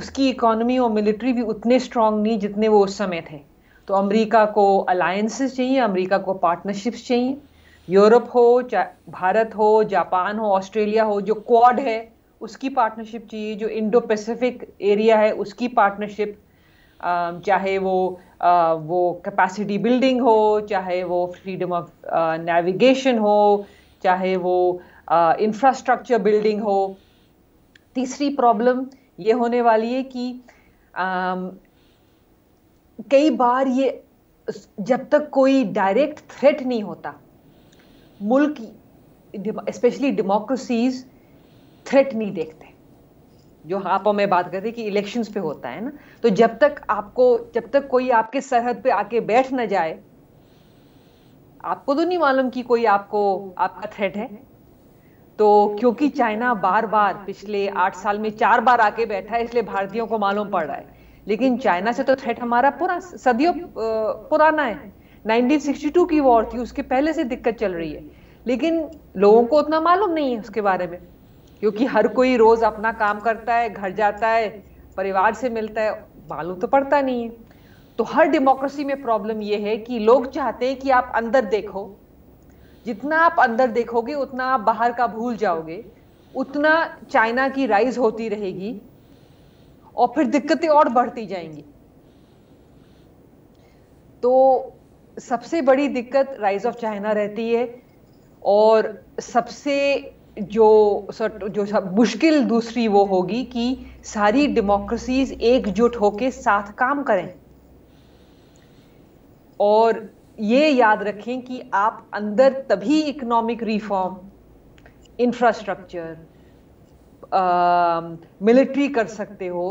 उसकी इकोनॉमी और मिलिट्री भी उतने स्ट्रांग नहीं जितने वो उस समय थे तो अमेरिका को अलायंसेस चाहिए अमेरिका को पार्टनरशिप्स चाहिए यूरोप हो चाहे भारत हो जापान हो ऑस्ट्रेलिया हो जो क्वाड है उसकी पार्टनरशिप चाहिए जो इंडो पैसिफिक एरिया है उसकी पार्टनरशिप चाहे वो वो कैपेसिटी बिल्डिंग हो चाहे वो फ्रीडम ऑफ नेविगेशन हो चाहे वो इंफ्रास्ट्रक्चर बिल्डिंग हो तीसरी प्रॉब्लम ये होने वाली है कि कई बार ये जब तक कोई डायरेक्ट थ्रेट नहीं होता मुल्क स्पेशली डेमोक्रेसीज थ्रेट नहीं देखते जो आप और मैं बात कर रहे कि इलेक्शंस पे होता है ना तो जब तक आपको जब तक कोई आपके सरहद पे आके बैठ ना जाए आपको तो नहीं मालूम कि कोई आपको आपका थ्रेट है तो क्योंकि चाइना बार बार पिछले आठ साल में चार बार आके बैठा है इसलिए भारतीयों को मालूम पड़ रहा है लेकिन चाइना से तो थ्रेट हमारा पूरा सदियों पुराना है 1962 की वॉर थी उसके पहले से दिक्कत चल रही है लेकिन लोगों को उतना मालूम नहीं है उसके बारे में क्योंकि हर कोई रोज अपना काम करता है घर जाता है परिवार से मिलता है मालूम तो पड़ता नहीं है तो हर डेमोक्रेसी में प्रॉब्लम यह है कि लोग चाहते हैं कि आप अंदर देखो जितना आप अंदर देखोगे उतना आप बाहर का भूल जाओगे उतना चाइना की राइज होती रहेगी और फिर दिक्कतें और बढ़ती जाएंगी तो सबसे बड़ी दिक्कत राइज ऑफ चाइना रहती है और सबसे जो जो सब मुश्किल दूसरी वो होगी कि सारी डेमोक्रेसीज एकजुट होकर साथ काम करें और ये याद रखें कि आप अंदर तभी इकोनॉमिक रिफॉर्म इंफ्रास्ट्रक्चर मिलिट्री कर सकते हो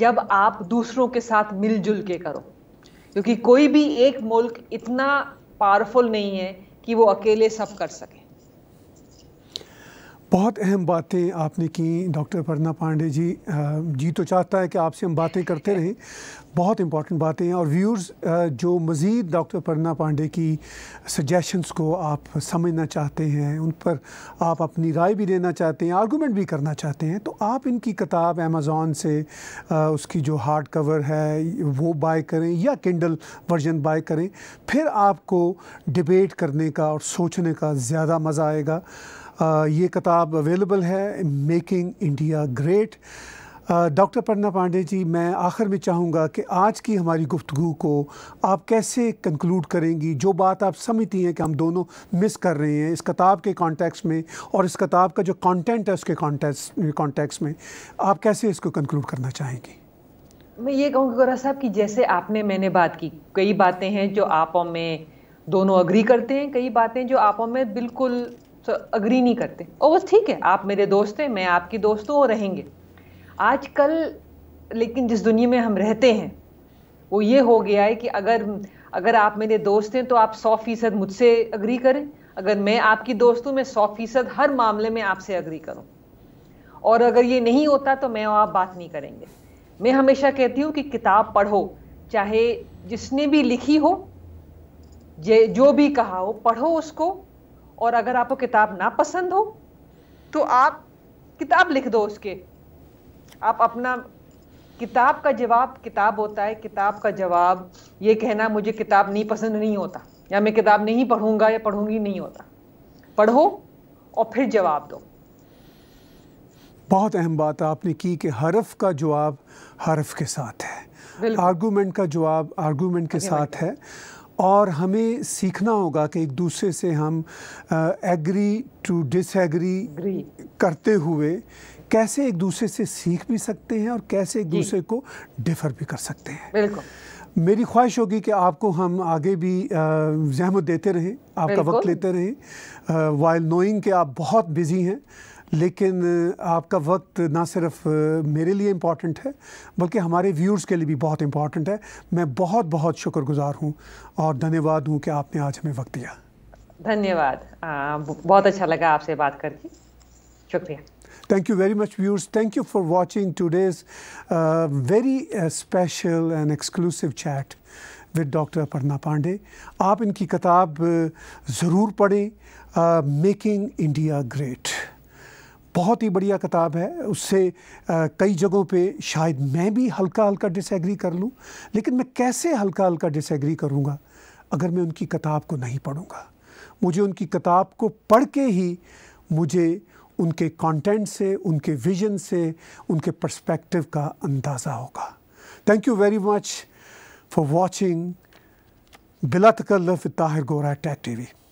जब आप दूसरों के साथ मिलजुल के करो क्योंकि कोई भी एक मुल्क इतना पावरफुल नहीं है कि वो अकेले सब कर सके बहुत अहम बातें आपने की डॉक्टर परना पांडे जी जी तो चाहता है कि आपसे हम बातें करते रहें बहुत इंपॉर्टेंट बातें हैं और व्यूर्स जो मज़ीद डॉक्टर परना पांडे की सजेशंस को आप समझना चाहते हैं उन पर आप अपनी राय भी देना चाहते हैं आर्गूमेंट भी करना चाहते हैं तो आप इनकी किताब अमेज़ोन से उसकी जो हार्ड कवर है वो बाय करें या किंडल वर्जन बाय करें फिर आपको डिबेट करने का और सोचने का ज़्यादा मज़ा आएगा ये किताब अवेलेबल है making India great doctor Panna Pandey ji मैं आखिर में चाहूँगा कि आज की हमारी गुफ्तु को आप कैसे कंक्लूड करेंगी जो बात आप समझती हैं कि हम दोनों मिस कर रहे हैं इस किताब के कॉन्टेक्स्ट में और इस किताब का जो कंटेंट है उसके कॉन्टेक्स्ट कॉन्टेक्स में आप कैसे इसको कंक्लूड करना चाहेंगी मैं ये कहूँगी गौरा साहब कि जैसे आपने मैंने बात की कई बातें हैं जो आपों में दोनों अग्री करते हैं कई बातें जो आपों में बिल्कुल सो अग्री नहीं करते और वो ठीक है आप मेरे दोस्त हैं मैं आपकी दोस्त हूँ और रहेंगे आजकल लेकिन जिस दुनिया में हम रहते हैं वो ये हो गया है कि अगर अगर आप मेरे दोस्त हैं तो आप सौ फीसद मुझसे अग्री करें अगर मैं आपकी दोस्त हूँ मैं सौ फीसद हर मामले में आपसे अग्री करूँ और अगर ये नहीं होता तो मैं आप बात नहीं करेंगे मैं हमेशा कहती हूँ कि किताब पढ़ो चाहे जिसने भी लिखी हो जो भी कहा हो पढ़ो उसको और अगर आपको किताब ना पसंद हो तो आप किताब लिख दो उसके आप अपना किताब का जवाब किताब होता है किताब का जवाब ये कहना मुझे किताब नहीं पसंद नहीं होता या मैं किताब नहीं पढ़ूंगा या पढ़ूंगी नहीं होता पढ़ो और फिर जवाब दो बहुत अहम बात आपने की कि हरफ का जवाब हरफ के साथ है आर्गूमेंट का जवाब आर्गूमेंट के साथ है और हमें सीखना होगा कि एक दूसरे से हम एग्री टू डिसएग्री करते हुए कैसे एक दूसरे से सीख भी सकते हैं और कैसे एक दूसरे को डिफर भी कर सकते हैं मेरी ख्वाहिश होगी कि आपको हम आगे भी जहमत देते रहें आपका वक्त लेते रहें वाइल नोइंग के आप बहुत बिज़ी हैं लेकिन आपका वक्त ना सिर्फ मेरे लिए इम्पॉर्टेंट है बल्कि हमारे व्यूर्स के लिए भी बहुत इम्पॉर्टेंट है मैं बहुत बहुत शुक्रगुजार हूँ और धन्यवाद हूँ कि आपने आज हमें वक्त दिया धन्यवाद बहुत अच्छा लगा आपसे बात करके शुक्रिया Thank you very much, viewers. Thank you for watching today's uh, very uh, special and exclusive chat with Dr. Aparna Pandey. आप इनकी किताब ज़रूर पढ़ें मेकिंग इंडिया ग्रेट बहुत ही बढ़िया किताब है उससे आ, कई जगहों पे शायद मैं भी हल्का हल्का डिसएग्री कर लूँ लेकिन मैं कैसे हल्का हल्का डिसएग्री करूँगा अगर मैं उनकी किताब को नहीं पढ़ूँगा मुझे उनकी किताब को पढ़ के ही मुझे उनके कंटेंट से उनके विजन से उनके पर्सपेक्टिव का अंदाज़ा होगा thank you very much for watching बिला तकल्लफ ताहिर गोरा टैक टी